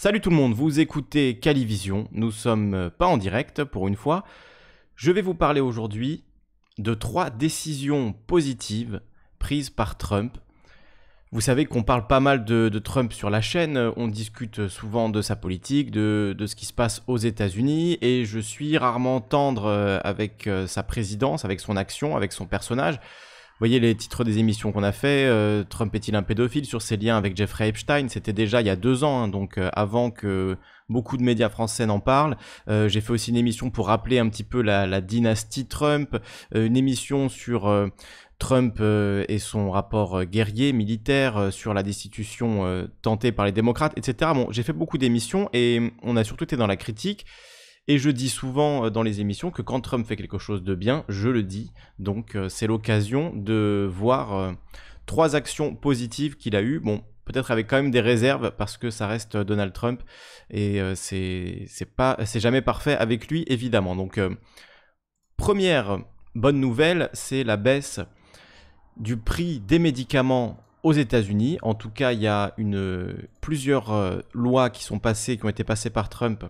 Salut tout le monde, vous écoutez Calivision, nous sommes euh, pas en direct pour une fois. Je vais vous parler aujourd'hui de trois décisions positives prises par Trump. Vous savez qu'on parle pas mal de, Trump sur la chaîne, euh, on discute souvent de sa politique, de, de ce qui se passe aux États-Unis, et je suis rarement tendre euh, avec sa présidence, avec son action, avec son personnage. Vous voyez les titres des émissions qu'on a fait, euh, Trump est-il un pédophile sur ses liens avec Jeffrey Epstein, c'était déjà il y a deux ans, hein, donc euh, avant que beaucoup de médias français n'en parlent. Euh, j'ai fait aussi une émission pour rappeler un petit peu la, la dynastie Trump, une émission sur... Trump et son rapport guerrier, militaire, sur la destitution tentée par les démocrates, etc. Bon, j'ai fait beaucoup d'émissions et hum, on a surtout été dans la critique. Et je dis souvent euh, dans les émissions que quand Trump fait quelque chose de bien, je le dis. Donc euh, c'est l'occasion de voir euh, trois actions positives qu'il a eues. Bon, peut-être avec quand même des réserves parce que ça reste Donald Trump et c'est pas c'est jamais parfait avec lui évidemment. Donc première bonne nouvelle, c'est la baisse du prix des médicaments aux États-Unis. En tout cas, il y a une plusieurs lois qui sont passées qui ont été passées par Trump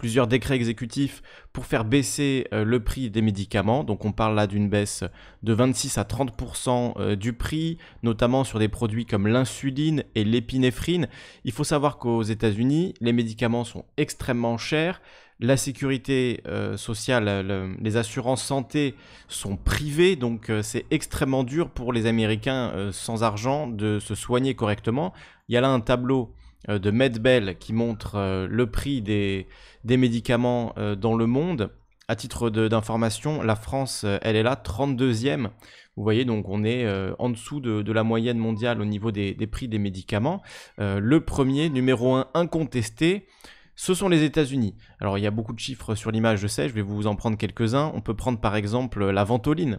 plusieurs décrets exécutifs pour faire baisser euh, le prix des médicaments. Donc on parle là d'une baisse de 26 à 30% euh, du prix, notamment sur des produits comme l'insuline et l'épinéphrine. Il faut savoir qu'aux États-Unis, les médicaments sont extrêmement chers. La sécurité euh, sociale, les assurances santé sont privées, donc c'est extrêmement dur pour les Américains sans argent de se soigner correctement. Il y a là un tableau euh, de MedBell qui montre euh, le prix des, médicaments euh, dans le monde. À titre d'information, la France, elle est là, 32e. Vous voyez, donc on est en dessous de, la moyenne mondiale au niveau des, prix des médicaments. le premier, numéro 1 incontesté, ce sont les États-Unis. Alors il y a beaucoup de chiffres sur l'image, je sais, je vais vous en prendre quelques-uns. On peut prendre par exemple la ventoline.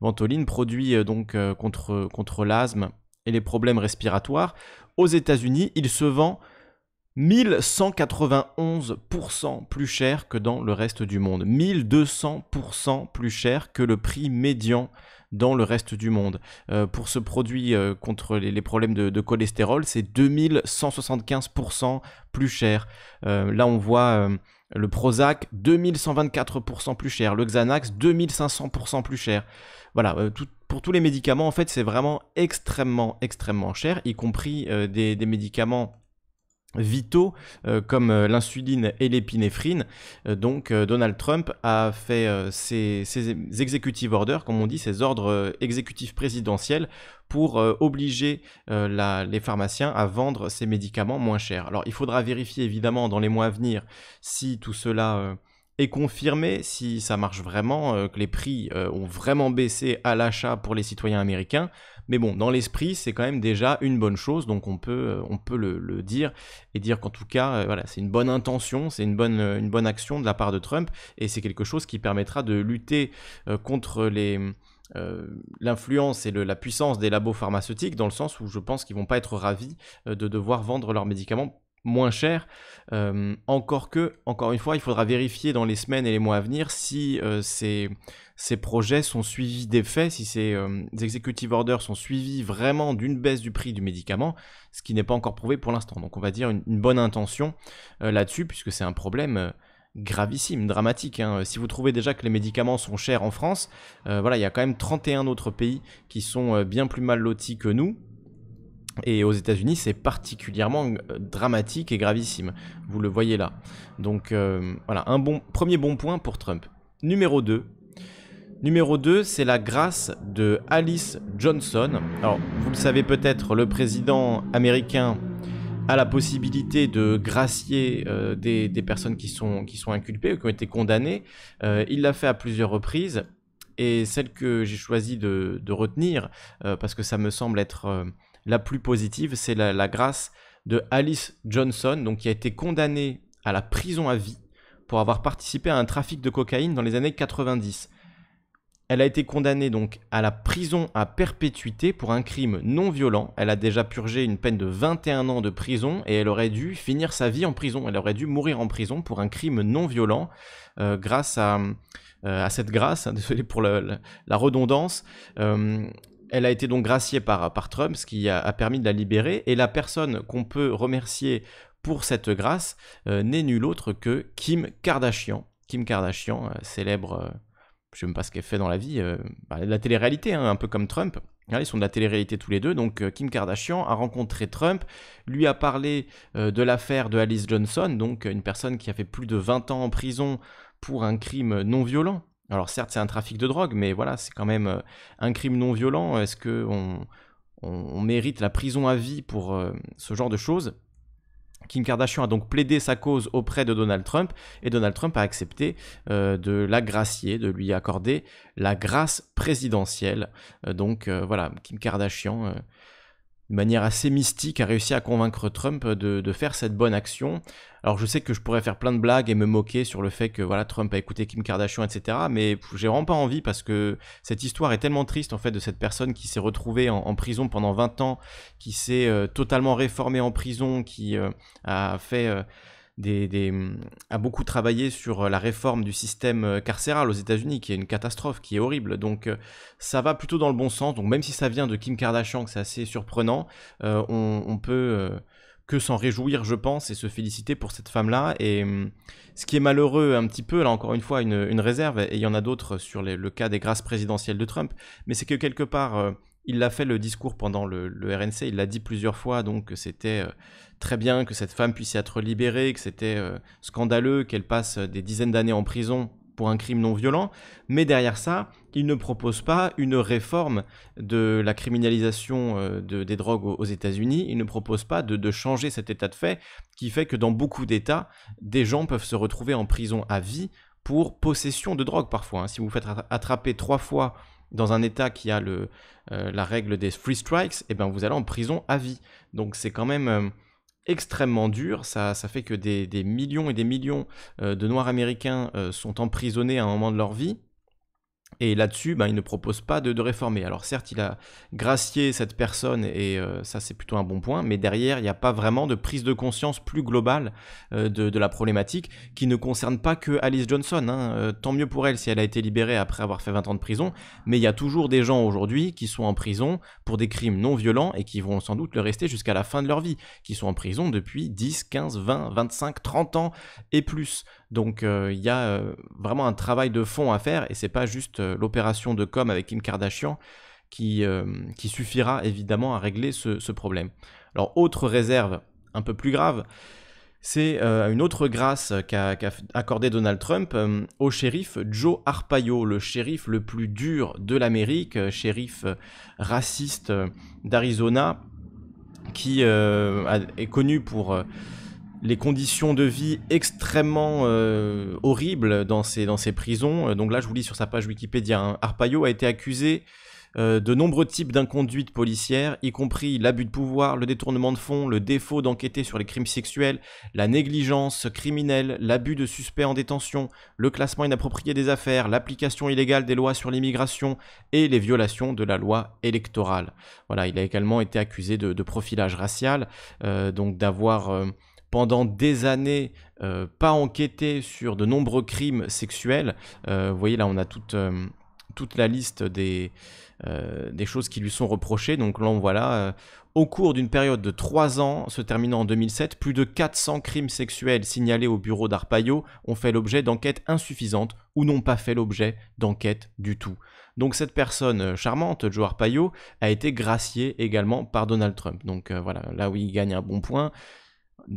Ventoline produit donc contre, contre l'asthme et les problèmes respiratoires aux États-Unis, il se vend 1191% plus cher que dans le reste du monde, 1200% plus cher que le prix médian dans le reste du monde. Euh, pour ce produit euh, contre les, problèmes de, cholestérol, c'est 2175% plus cher. Euh, là, on voit le Prozac, 2124% plus cher. Le Xanax, 2500% plus cher. Voilà, euh, pour tous les médicaments, en fait, c'est vraiment extrêmement, extrêmement cher, y compris euh, des, médicaments vitaux euh, comme euh, l'insuline et l'épinéphrine. Euh, donc Donald Trump a fait ses, executive orders, comme on dit, ses ordres exécutifs présidentiels pour obliger les pharmaciens à vendre ces médicaments moins chers. Alors il faudra vérifier évidemment dans les mois à venir si tout cela et confirmer si ça marche vraiment, euh, que les prix euh, ont vraiment baissé à l'achat pour les citoyens américains. Mais bon, dans l'esprit, c'est quand même déjà une bonne chose, donc on peut, euh, on peut le, dire et dire qu'en tout cas, voilà, c'est une bonne intention, c'est une bonne, une bonne action de la part de Trump, et c'est quelque chose qui permettra de lutter contre les... l'influence et la puissance des labos pharmaceutiques dans le sens où je pense qu'ils vont pas être ravis de devoir vendre leurs médicaments moins cher. Euh, encore que, encore une fois, il faudra vérifier dans les semaines et les mois à venir si euh, ces, ces, projets sont suivis d'effets, si ces euh, executive orders sont suivis vraiment d'une baisse du prix du médicament, ce qui n'est pas encore prouvé pour l'instant. Donc on va dire une, bonne intention là-dessus, puisque c'est un problème gravissime, dramatique. Hein. Si vous trouvez déjà que les médicaments sont chers en France, voilà, il y a quand même 31 autres pays qui sont bien plus mal lotis que nous, et aux États-Unis, c'est particulièrement euh, dramatique et gravissime. Vous le voyez là. Donc euh, voilà, un bon, premier bon point pour Trump. Numéro 2. Numéro 2, c'est la grâce de Alice Johnson. Alors, vous le savez peut-être, le président américain a la possibilité de gracier euh, des, personnes qui sont, qui sont inculpées ou qui ont été condamnées. il l'a fait à plusieurs reprises. Et celle que j'ai choisi de retenir, parce que ça me semble être la plus positive, c'est la, grâce de Alice Johnson, donc qui a été condamnée à la prison à vie pour avoir participé à un trafic de cocaïne dans les années 90. Elle a été condamnée donc à la prison à perpétuité pour un crime non violent. Elle a déjà purgé une peine de 21 ans de prison et elle aurait dû finir sa vie en prison. Elle aurait dû mourir en prison pour un crime non violent euh, grâce à, euh, à, cette grâce, hein, désolé pour la, redondance. Euh, elle a été donc graciée par, Trump, ce qui a, permis de la libérer. Et la personne qu'on peut remercier pour cette grâce euh, n'est nul autre que Kim Kardashian. Kim Kardashian, euh, célèbre, euh, je ne sais même pas ce qu'elle fait dans la vie, bah, de la télé-réalité, hein, un peu comme Trump. Hein, ils sont de la télé-réalité tous les deux. Donc Kim Kardashian a rencontré Trump, lui a parlé de l'affaire de Alice Johnson, donc une personne qui a fait plus de 20 ans en prison pour un crime non violent alors certes, c'est un trafic de drogue, mais voilà, c'est quand même euh, un crime non violent. Est-ce que on, mérite la prison à vie pour euh, ce genre de choses Kim Kardashian a donc plaidé sa cause auprès de Donald Trump et Donald Trump a accepté euh, de la gracier, de lui accorder la grâce présidentielle. donc voilà, Kim Kardashian de manière assez mystique, a réussi à convaincre Trump de, faire cette bonne action. Alors je sais que je pourrais faire plein de blagues et me moquer sur le fait que voilà Trump a écouté Kim Kardashian, etc. Mais j'ai vraiment pas envie parce que cette histoire est tellement triste en fait de cette personne qui s'est retrouvée en, prison pendant 20 ans, qui s'est euh, totalement réformée en prison, qui euh, a fait... Euh, Hum, a beaucoup travaillé sur euh, la réforme du système euh, carcéral aux États-Unis, qui est une catastrophe, qui est horrible. Donc euh, ça va plutôt dans le bon sens. Donc même si ça vient de Kim Kardashian, que c'est assez surprenant, on, peut que s'en réjouir, je pense, et se féliciter pour cette femme-là. Et hum, ce qui est malheureux un petit peu, là encore une fois, une, réserve, et il y en a d'autres sur le cas des grâces présidentielles de Trump, mais c'est que quelque part il l'a fait le discours pendant le, RNC, il l'a dit plusieurs fois, donc c'était euh, très bien que cette femme puisse être libérée, que c'était euh, scandaleux qu'elle passe euh, des dizaines d'années en prison pour un crime non violent, mais derrière ça, il ne propose pas une réforme de la criminalisation des drogues aux, États-Unis, il ne propose pas de, de, changer cet état de fait qui fait que dans beaucoup d'États, des gens peuvent se retrouver en prison à vie pour possession de drogue parfois. Hein. Si vous vous faites attraper trois fois dans un État qui a le, euh, la règle des free strikes, eh ben vous allez en prison à vie. Donc c'est quand même euh, extrêmement dur. Ça, fait que des, millions et des millions euh, de Noirs américains sont emprisonnés à un moment de leur vie. Et là-dessus, ben, il ne propose pas de, réformer. Alors certes, il a gracié cette personne et euh, ça c'est plutôt un bon point, mais derrière, il n'y a pas vraiment de prise de conscience plus globale euh, de, la problématique qui ne concerne pas que Alice Johnson. Hein. Euh, tant mieux pour elle si elle a été libérée après avoir fait 20 ans de prison, mais il y a toujours des gens aujourd'hui qui sont en prison pour des crimes non violents et qui vont sans doute le rester jusqu'à la fin de leur vie, qui sont en prison depuis 10, 15, 20, 25, 30 ans et plus. Donc euh, il y a euh, vraiment un travail de fond à faire et c'est pas juste euh, l'opération de com avec Kim Kardashian qui, qui suffira évidemment à régler ce, problème. Alors autre réserve un peu plus grave, c'est une autre grâce qu'a accordé accordée Donald Trump au shérif Joe Arpaio, le shérif le plus dur de l'Amérique, shérif raciste d'Arizona, qui est connu pour les conditions de vie extrêmement euh, horribles dans ces, dans ces prisons. Euh, donc là, je vous lis sur sa page Wikipédia. Hein. Arpaio a été accusé euh, de nombreux types d'inconduites policières, y compris l'abus de pouvoir, le détournement de fonds, le défaut d'enquêter sur les crimes sexuels, la négligence criminelle, l'abus de suspects en détention, le classement inapproprié des affaires, l'application illégale des lois sur l'immigration et les violations de la loi électorale. Voilà, il a également été accusé de, profilage racial, donc d'avoir pendant des années euh, pas enquêté sur de nombreux crimes sexuels. Euh, vous voyez là, on a toute, euh, toute la liste des, des choses qui lui sont reprochées. Donc là, on voit là, au cours d'une période de 3 ans, se terminant en 2007, plus de 400 crimes sexuels signalés au bureau d'Arpaio ont fait l'objet d'enquêtes insuffisantes ou n'ont pas fait l'objet d'enquêtes du tout. Donc cette personne charmante, Joe Arpaio, a été graciée également par Donald Trump. Donc voilà, là où il gagne un bon point,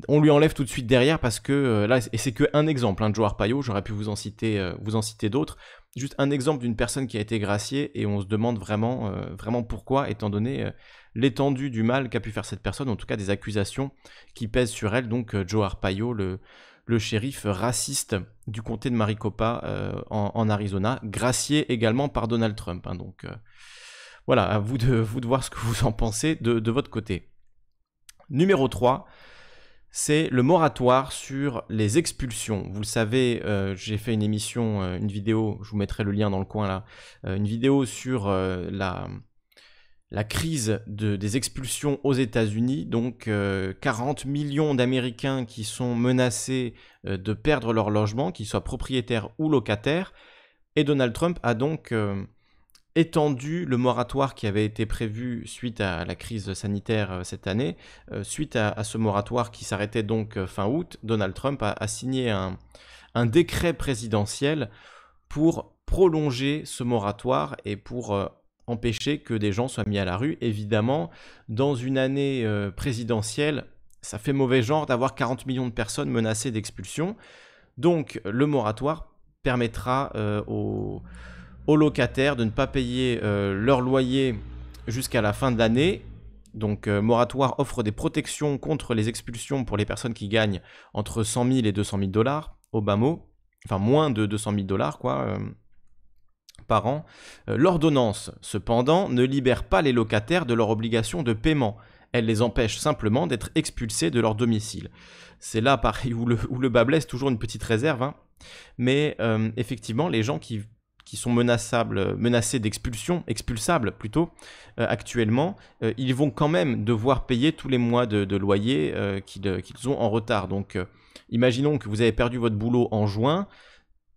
on lui enlève tout de suite derrière parce que euh, là, et c'est qu'un exemple un hein, de Joe Arpaio, j'aurais pu vous en citer, euh, vous en citer d'autres, juste un exemple d'une personne qui a été graciée et on se demande vraiment, euh, vraiment pourquoi, étant donné l'étendue du mal qu'a pu faire cette personne, en tout cas des accusations qui pèsent sur elle. Donc Joe Arpaio, le, shérif raciste du comté de Maricopa en, Arizona, gracié également par Donald Trump. Hein. donc voilà, à vous de, vous de voir ce que vous en pensez de, de votre côté. Numéro 3, c'est le moratoire sur les expulsions. Vous le savez, euh, j'ai fait une émission, euh, une vidéo, je vous mettrai le lien dans le coin là, euh, une vidéo sur la, la crise des expulsions aux États-Unis, donc 40 millions d'Américains qui sont menacés de perdre leur logement, qu'ils soient propriétaires ou locataires, et Donald Trump a donc étendu le moratoire qui avait été prévu suite à la crise sanitaire euh, cette année. Euh, suite à, ce moratoire qui s'arrêtait donc euh, fin août, Donald Trump a, signé un, décret présidentiel pour prolonger ce moratoire et pour empêcher que des gens soient mis à la rue. Évidemment, dans une année présidentielle, ça fait mauvais genre d'avoir 40 millions de personnes menacées d'expulsion. Donc le moratoire permettra aux aux locataires de ne pas payer euh, leur loyer jusqu'à la fin de l'année. Donc, euh, moratoire offre des protections contre les expulsions pour les personnes qui gagnent entre 100 000 et 200 000 dollars, au bas mot, enfin moins de 200 000 dollars, quoi, euh, par an. L'ordonnance, cependant, ne libère pas les locataires de leur obligation de paiement. Elle les empêche simplement d'être expulsés de leur domicile. C'est là, pareil, où le, où le bas blesse, toujours une petite réserve. Hein. Mais effectivement, les gens qui qui sont menaçables, euh, menacés d'expulsion, expulsables plutôt, euh, actuellement, euh, ils vont quand même devoir payer tous les mois de, loyer qu'ils ont en retard. Donc, imaginons que vous avez perdu votre boulot en juin,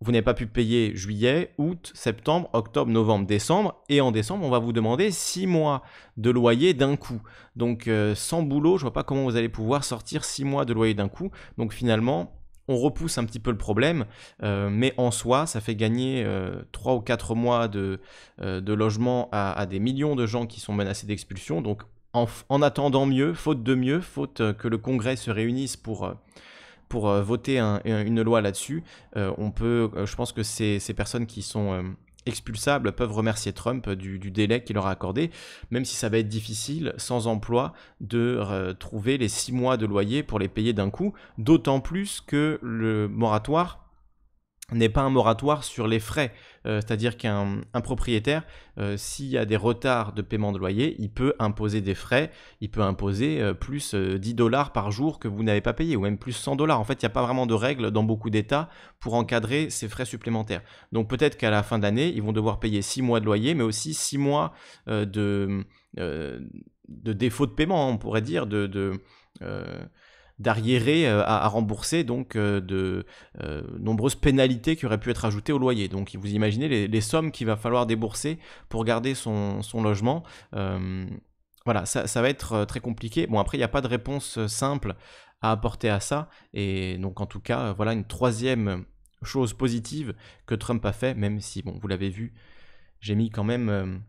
vous n'avez pas pu payer juillet, août, septembre, octobre, novembre, décembre, et en décembre, on va vous demander six mois de loyer d'un coup. Donc, sans boulot, je ne vois pas comment vous allez pouvoir sortir six mois de loyer d'un coup. Donc, finalement, on repousse un petit peu le problème, euh, mais en soi, ça fait gagner 3 euh, ou 4 mois de, euh, de logement à, des millions de gens qui sont menacés d'expulsion. Donc, en, attendant mieux, faute de mieux, faute que le Congrès se réunisse pour, pour voter une loi là-dessus, on peut, je pense que ces personnes qui sont expulsables peuvent remercier Trump du, délai qu'il leur a accordé, même si ça va être difficile, sans emploi, de euh, trouver les six mois de loyer pour les payer d'un coup, d'autant plus que le moratoire n'est pas un moratoire sur les frais. Euh, c'est-à-dire qu'un propriétaire, euh, s'il y a des retards de paiement de loyer, il peut imposer des frais, il peut imposer euh, plus 10 dollars par jour que vous n'avez pas payé, ou même plus 100 dollars. En fait, il n'y a pas vraiment de règles dans beaucoup d'États pour encadrer ces frais supplémentaires. Donc peut-être qu'à la fin d'année, ils vont devoir payer 6 mois de loyer, mais aussi 6 mois de, de défaut de paiement, on pourrait dire, de d'arriérés euh, à, rembourser donc euh, de euh, nombreuses pénalités qui auraient pu être ajoutées au loyer. Donc vous imaginez les, sommes qu'il va falloir débourser pour garder son, logement voilà, ça, ça, va être très compliqué. Bon, après, il n'y a pas de réponse simple à apporter à ça. Et donc, en tout cas, voilà une troisième chose positive que Trump a fait, même si, bon, vous l'avez vu, j'ai mis quand même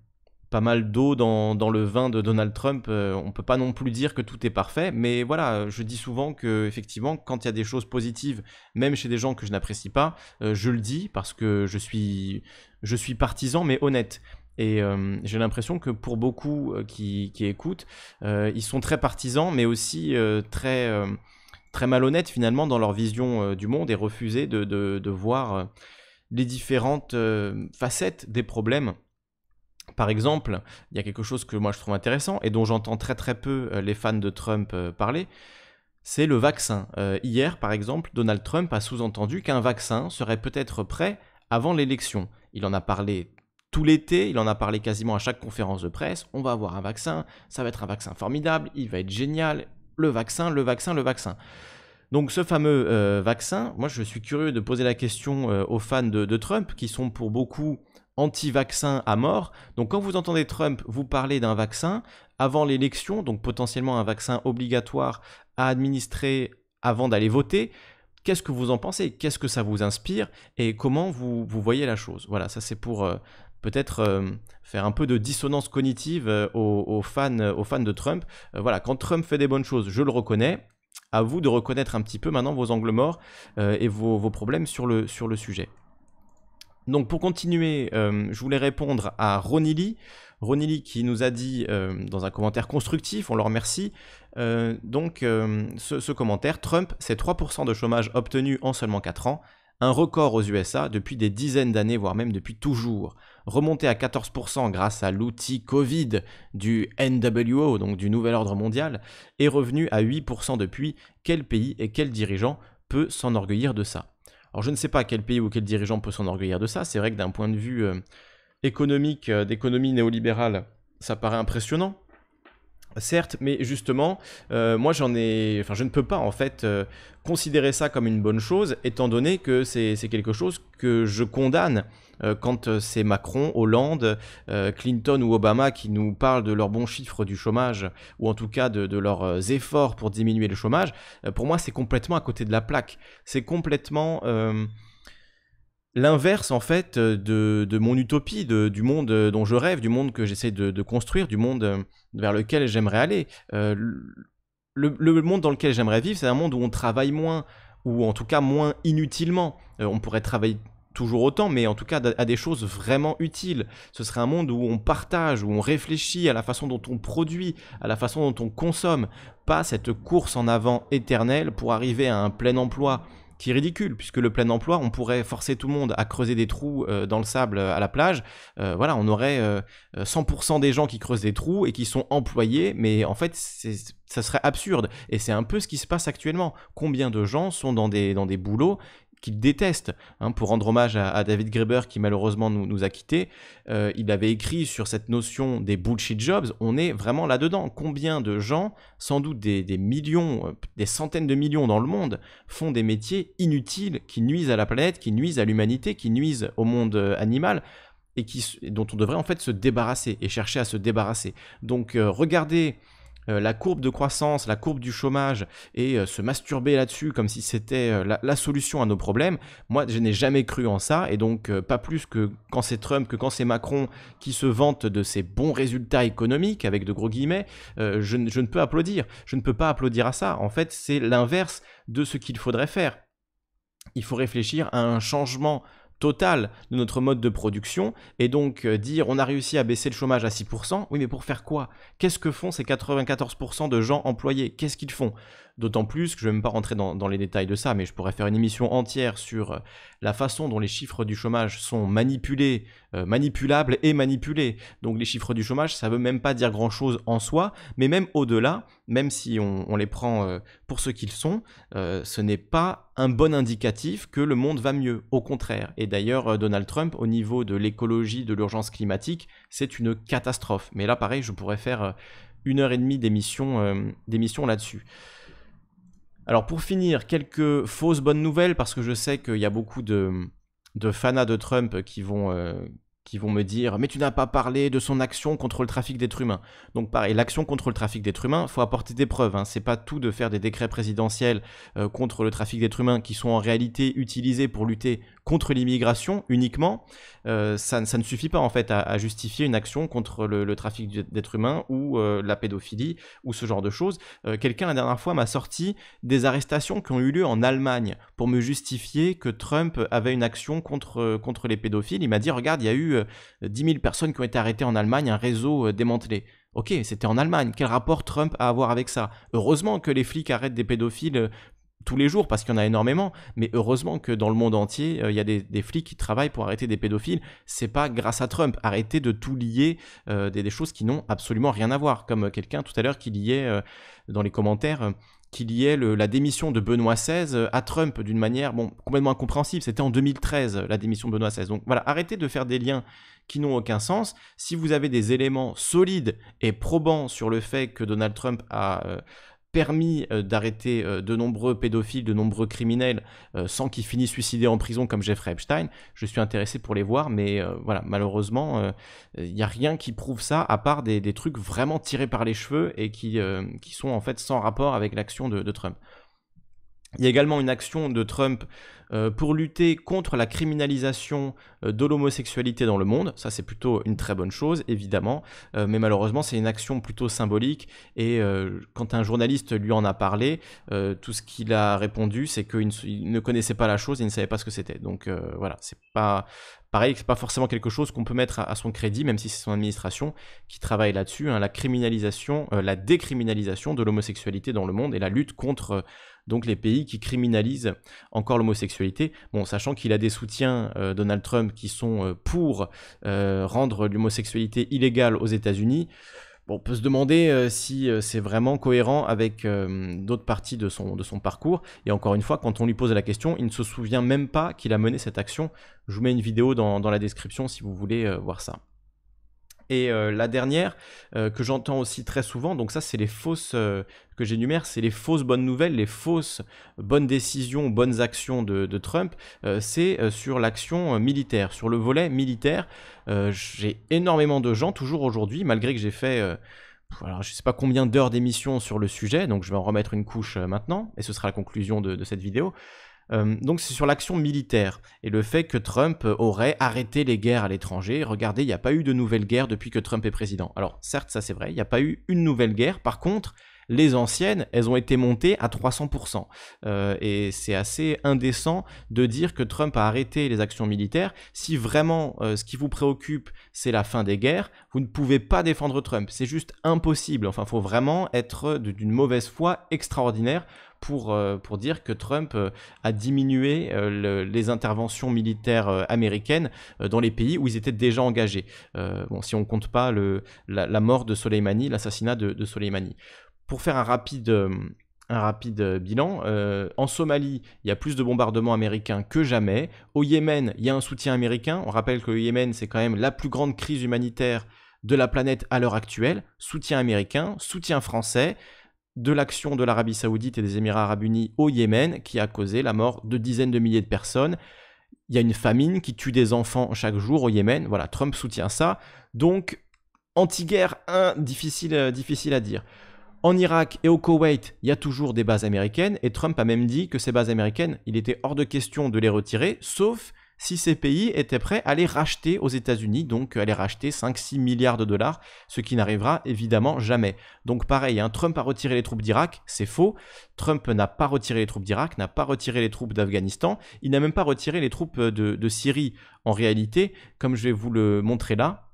mal d'eau dans, le vin de Donald Trump. On euh, on peut pas non plus dire que tout est parfait, mais voilà, je dis souvent que effectivement, quand il y a des choses positives, même chez des gens que je n'apprécie pas, euh, je le dis parce que je suis, je suis partisan mais honnête. Et euh, j'ai l'impression que pour beaucoup qui, écoutent, ils sont très partisans, mais aussi très, très malhonnêtes finalement dans leur vision du monde et refusés de, de voir les différentes facettes des problèmes par exemple, il y a quelque chose que moi je trouve intéressant et dont j'entends très très peu euh, les fans de Trump euh, parler, c'est le vaccin. Euh, hier, par exemple, Donald Trump a sous-entendu qu'un vaccin serait peut-être prêt avant l'élection. Il en a parlé tout l'été, il en a parlé quasiment à chaque conférence de presse, on va avoir un vaccin, ça va être un vaccin formidable, il va être génial, le vaccin, le vaccin, le vaccin. Donc ce fameux vaccin, moi je suis curieux de poser la question aux fans de Trump, qui sont pour beaucoup anti-vaccin à mort. Donc quand vous entendez Trump vous parler d'un vaccin, avant l'élection, donc potentiellement un vaccin obligatoire à administrer avant d'aller voter, qu'est-ce que vous en pensez Qu'est-ce que ça vous inspire Et comment vous, vous voyez la chose Voilà, ça c'est pour euh, peut-être euh, faire un peu de dissonance cognitive euh, aux, fans, aux fans de Trump. voilà, quand Trump fait des bonnes choses, je le reconnais. À vous de reconnaître un petit peu maintenant vos angles morts et vos, problèmes sur le, sur le sujet. Donc pour continuer, euh, je voulais répondre à Ronili. Ronili qui nous a dit euh, dans un commentaire constructif, on le remercie, euh, donc ce, commentaire, Trump, c'est 3% de chômage obtenu en seulement 4 ans, un record aux USA depuis des dizaines d'années, voire même depuis toujours. Remonté à 14% grâce à l'outil Covid du NWO, donc du Nouvel Ordre Mondial, et revenu à 8% depuis, quel pays et quel dirigeant peut s'enorgueillir de ça alors je ne sais pas quel pays ou quel dirigeant peut s'enorgueillir de ça. C'est vrai que d'un point de vue euh, économique, euh, d'économie néolibérale, ça paraît impressionnant. Certes, mais justement, euh, moi j'en ai, enfin je ne peux pas en fait euh, considérer ça comme une bonne chose, étant donné que c'est quelque chose que je condamne euh, quand c'est Macron, Hollande, Clinton ou Obama qui nous parlent de leurs bons chiffres du chômage, ou en tout cas de, de leurs efforts pour diminuer le chômage. pour moi, c'est complètement à côté de la plaque. C'est complètement l'inverse en fait euh, de, mon utopie, du monde euh, dont je rêve, du monde que j'essaie de, construire, du monde euh, vers lequel j'aimerais aller. le, monde dans lequel j'aimerais vivre, c'est un monde où on travaille moins, ou en tout cas moins inutilement. on pourrait travailler toujours autant, mais en tout cas à des choses vraiment utiles. Ce serait un monde où on partage, où on réfléchit à la façon dont on produit, à la façon dont on consomme, pas cette course en avant éternelle pour arriver à un plein emploi qui est ridicule, puisque le plein emploi, on pourrait forcer tout le monde à creuser des trous euh, dans le sable euh, à la plage. Euh, voilà, on aurait 100% des gens qui creusent des trous et qui sont employés, mais en fait, ça serait absurde. Et c'est un peu ce qui se passe actuellement. Combien de gens sont dans des, dans des boulots qu'il déteste. Hein, pour rendre hommage à, David Graeber qui malheureusement nous, nous a quittés, euh, il avait écrit sur cette notion des bullshit jobs. On est vraiment là-dedans. Combien de gens, sans doute des, millions, euh, des centaines de millions dans le monde, font des métiers inutiles qui nuisent à la planète, qui nuisent à l'humanité, qui nuisent au monde euh, animal et qui, dont on devrait en fait se débarrasser et chercher à se débarrasser. Donc regardez euh, la courbe de croissance, la courbe du chômage, et euh, se masturber là-dessus comme si c'était euh, la, solution à nos problèmes, moi je n'ai jamais cru en ça, et donc pas plus que quand c'est Trump, que quand c'est Macron qui se vante de ses bons résultats économiques, avec de gros guillemets, je ne peux applaudir. Je ne peux pas applaudir à ça. En fait, c'est l'inverse de ce qu'il faudrait faire. Il faut réfléchir à un changement total de notre mode de production, et donc euh, dire on a réussi à baisser le chômage à 6%, oui mais pour faire quoi Qu'est-ce que font ces 94% de gens employés Qu'est-ce qu'ils font D'autant plus que je ne vais même pas rentrer dans, les détails de ça, mais je pourrais faire une émission entière sur euh, la façon dont les chiffres du chômage sont manipulés, euh, manipulables et manipulés. Donc les chiffres du chômage, ça ne veut même pas dire grand-chose en soi, mais même au-delà, même si on, les prend euh, pour ce qu'ils sont, ce n'est pas un bon indicatif que le monde va mieux, au contraire. Et d'ailleurs, Donald Trump, au niveau de l'écologie, de l'urgence climatique, c'est une catastrophe. Mais là, pareil, je pourrais faire une heure et demie d'émission là-dessus. Alors pour finir, quelques fausses bonnes nouvelles, parce que je sais qu'il y a beaucoup de, de fanas de Trump qui vont, euh, qui vont me dire mais tu n'as pas parlé de son action contre le trafic d'êtres humains. Donc pareil, l'action contre le trafic d'êtres humains, faut apporter des preuves. Hein. C'est pas tout de faire des décrets présidentiels euh, contre le trafic d'êtres humains qui sont en réalité utilisés pour lutter contre l'immigration uniquement. Euh, ça, ça, ne suffit pas en fait à, justifier une action contre le, trafic d'êtres humains ou euh, la pédophilie ou ce genre de choses. Quelqu'un la dernière fois m'a sorti des arrestations qui ont eu lieu en Allemagne pour me justifier que Trump avait une action contre, contre les pédophiles. Il m'a dit regarde, il y a eu 10 euh, 000 personnes qui ont été arrêtées en Allemagne, un réseau euh, démantelé. Ok, c'était en Allemagne. Quel rapport Trump a à avoir avec ça Heureusement que les flics arrêtent des pédophiles euh, tous les jours parce qu'il y en a énormément, mais heureusement que dans le monde entier, il y a des, flics qui travaillent pour arrêter des pédophiles. C'est pas grâce à Trump. Arrêtez de tout lier des, choses qui n'ont absolument rien à voir, comme quelqu'un tout à l'heure qui liait dans les commentaires qu'il y ait la démission de Benoît XVI euh, à Trump d'une manière bon, complètement incompréhensible. C'était en 2013 euh, la démission de Benoît XVI. Donc voilà, arrêtez de faire des liens qui n'ont aucun sens. Si vous avez des éléments solides et probants sur le fait que Donald Trump a, euh, permis euh, d'arrêter euh, de nombreux pédophiles, de nombreux criminels, euh, sans qu'ils finissent suicidés en prison comme Jeffrey Epstein. Je suis intéressé pour les voir, mais voilà, malheureusement, il n'y a rien qui prouve ça, à part des, trucs vraiment tirés par les cheveux et qui, qui sont en fait sans rapport avec l'action de Trump. Il y a également une action de Trump euh, pour lutter contre la criminalisation euh, de l'homosexualité dans le monde. Ça, c'est plutôt une très bonne chose, évidemment. Euh, mais malheureusement, c'est une action plutôt symbolique. Et quand un journaliste lui en a parlé, tout ce qu'il a répondu, c'est qu'il ne connaissait pas la chose, il ne savait pas ce que c'était. Donc voilà, c'est pas pareil, c'est pas forcément quelque chose qu'on peut mettre à, son crédit, même si c'est son administration qui travaille là-dessus. Hein. la criminalisation, la décriminalisation de l'homosexualité dans le monde et la lutte contre donc les pays qui criminalisent encore l'homosexualité. Bon, sachant qu'il a des soutiens, euh, Donald Trump, qui sont euh, pour euh, rendre l'homosexualité illégale aux États-Unis. on peut se demander si c'est vraiment cohérent avec d'autres parties de son, de son parcours. Et encore une fois, quand on lui pose la question, il ne se souvient même pas qu'il a mené cette action. Je vous mets une vidéo dans la description si vous voulez voir ça. Et euh, la dernière, euh, que j'entends aussi très souvent, donc ça c'est les fausses euh, que j'énumère, c'est les fausses bonnes nouvelles, les fausses bonnes décisions, bonnes actions de, Trump, c'est sur l'action militaire, sur le volet militaire. j'ai énormément de gens, toujours aujourd'hui, malgré que j'ai fait... je ne sais pas combien d'heures d'émission sur le sujet, donc je vais en remettre une couche maintenant, et ce sera la conclusion de cette vidéo. Euh, donc c'est sur l'action militaire et le fait que Trump aurait arrêté les guerres à l'étranger. Regardez, il n'y a pas eu de nouvelles guerres depuis que Trump est président. Alors certes, ça c'est vrai, il n'y a pas eu une nouvelle guerre. Par contre, les anciennes, elles ont été montées à 300%. Euh, et c'est assez indécent de dire que Trump a arrêté les actions militaires. Si vraiment euh, ce qui vous préoccupe, c'est la fin des guerres, vous ne pouvez pas défendre Trump. C'est juste impossible. Enfin, il faut vraiment être d'une mauvaise foi extraordinaire euh, pour, dire que Trump euh, a diminué euh, les interventions militaires américaines dans les pays où ils étaient déjà engagés. bon, si on ne compte pas le, la, mort de Soleimani, l'assassinat de, Soleimani. Pour faire un rapide un rapide bilan. en Somalie, il y a plus de bombardements américains que jamais. Au Yémen, il y a un soutien américain. On rappelle que le Yémen, c'est quand même la plus grande crise humanitaire de la planète à l'heure actuelle. Soutien américain, soutien français de l'action de l'Arabie saoudite et des Émirats arabes unis au Yémen, qui a causé la mort de dizaines de milliers de personnes. Il y a une famine qui tue des enfants chaque jour au Yémen. Voilà, Trump soutient ça. Donc, anti-guerre 1, hein, difficile, euh, difficile à dire. En Irak et au Koweït, il y a toujours des bases américaines, et Trump a même dit que ces bases américaines, il était hors de question de les retirer, sauf si ces pays étaient prêts à les racheter aux États-Unis, donc euh, à les racheter 5-6 milliards de dollars, ce qui n'arrivera évidemment jamais. Donc pareil, un hein, Trump a retiré les troupes d'Irak, c'est faux. Trump n'a pas retiré les troupes d'Irak, n'a pas retiré les troupes d'Afghanistan, il n'a même pas retiré les troupes euh, de, Syrie en réalité, comme je vais vous le montrer là.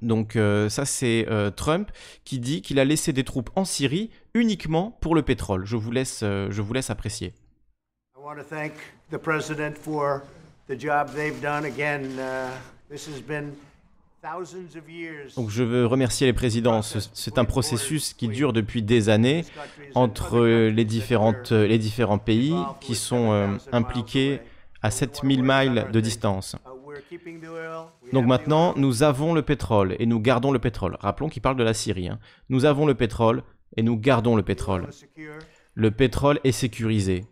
Donc euh, ça c'est Trump qui dit qu'il a laissé des troupes en Syrie uniquement pour le pétrole. Je vous laisse, je vous laisse apprécier donc je veux remercier les présidents. C'est un processus qui dure depuis des années entre les, différentes, les différents pays qui sont euh, impliqués à 7000 miles de distance. Donc maintenant, nous avons le pétrole et nous gardons le pétrole. Rappelons qu'il parle de la Syrie. Hein. Nous avons le pétrole et nous gardons le pétrole. Le pétrole est sécurisé.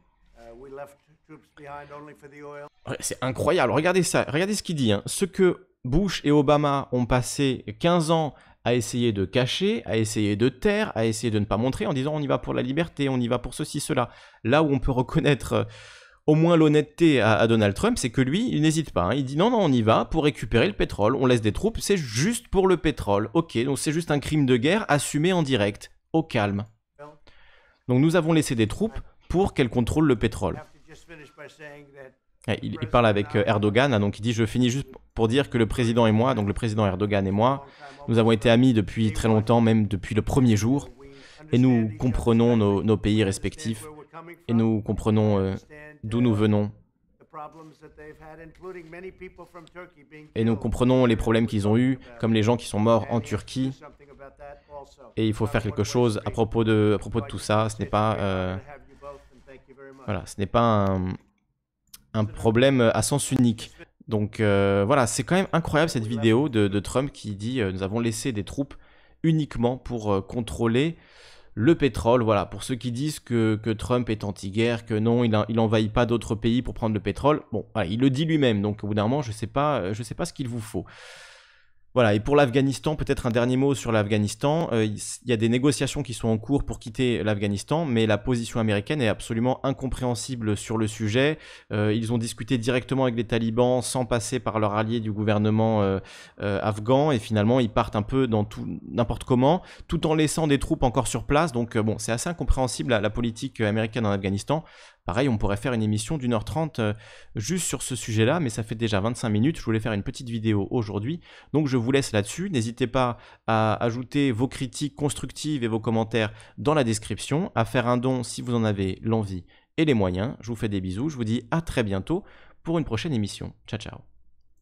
Uh, c'est incroyable. Regardez ça. Regardez ce qu'il dit. Hein. Ce que Bush et Obama ont passé 15 ans à essayer de cacher, à essayer de taire, à essayer de ne pas montrer en disant on y va pour la liberté, on y va pour ceci, cela. Là où on peut reconnaître euh, au moins l'honnêteté à, Donald Trump, c'est que lui, il n'hésite pas. Hein. Il dit non, non, on y va pour récupérer le pétrole, on laisse des troupes, c'est juste pour le pétrole. Ok, donc c'est juste un crime de guerre assumé en direct, au calme. Donc nous avons laissé des troupes pour qu'elles contrôlent le pétrole. Eh, il, parle avec euh, Erdogan, hein, donc il dit Je finis juste pour dire que le président et moi, donc le président Erdogan et moi, nous avons été amis depuis très longtemps, même depuis le premier jour, et nous comprenons nos, pays respectifs, et nous comprenons euh, d'où nous venons. Et nous comprenons les problèmes qu'ils ont eus, comme les gens qui sont morts en Turquie. Et il faut faire quelque chose à propos de, à propos de tout ça. Ce n'est pas, euh, voilà, ce n'est pas un, un problème euh, à sens unique. Donc euh, voilà, c'est quand même incroyable cette vidéo de, Trump qui dit euh, nous avons laissé des troupes uniquement pour contrôler le pétrole. Voilà, pour ceux qui disent que, Trump est anti-guerre, que non, il, n'envahit pas d'autres pays pour prendre le pétrole, bon, il le dit lui-même, donc au bout d'un moment, je ne sais, je sais pas ce qu'il vous faut. Voilà, et pour l'Afghanistan, peut-être un dernier mot sur l'Afghanistan. Euh, il y a des négociations qui sont en cours pour quitter l'Afghanistan, mais la position américaine est absolument incompréhensible sur le sujet. Euh, ils ont discuté directement avec les talibans sans passer par leur allié du gouvernement euh, afghan, et finalement ils partent un peu dans tout n'importe comment, tout en laissant des troupes encore sur place. Donc bon, c'est assez incompréhensible la, politique américaine en Afghanistan. Pareil, on pourrait faire une émission d'une heure trente euh, juste sur ce sujet-là, mais ça fait déjà 25 minutes. Je voulais faire une petite vidéo aujourd'hui. Donc je vous laisse là-dessus. N'hésitez pas à ajouter vos critiques constructives et vos commentaires dans la description, à faire un don si vous en avez l'envie et les moyens. Je vous fais des bisous. Je vous dis à très bientôt pour une prochaine émission. Ciao, ciao.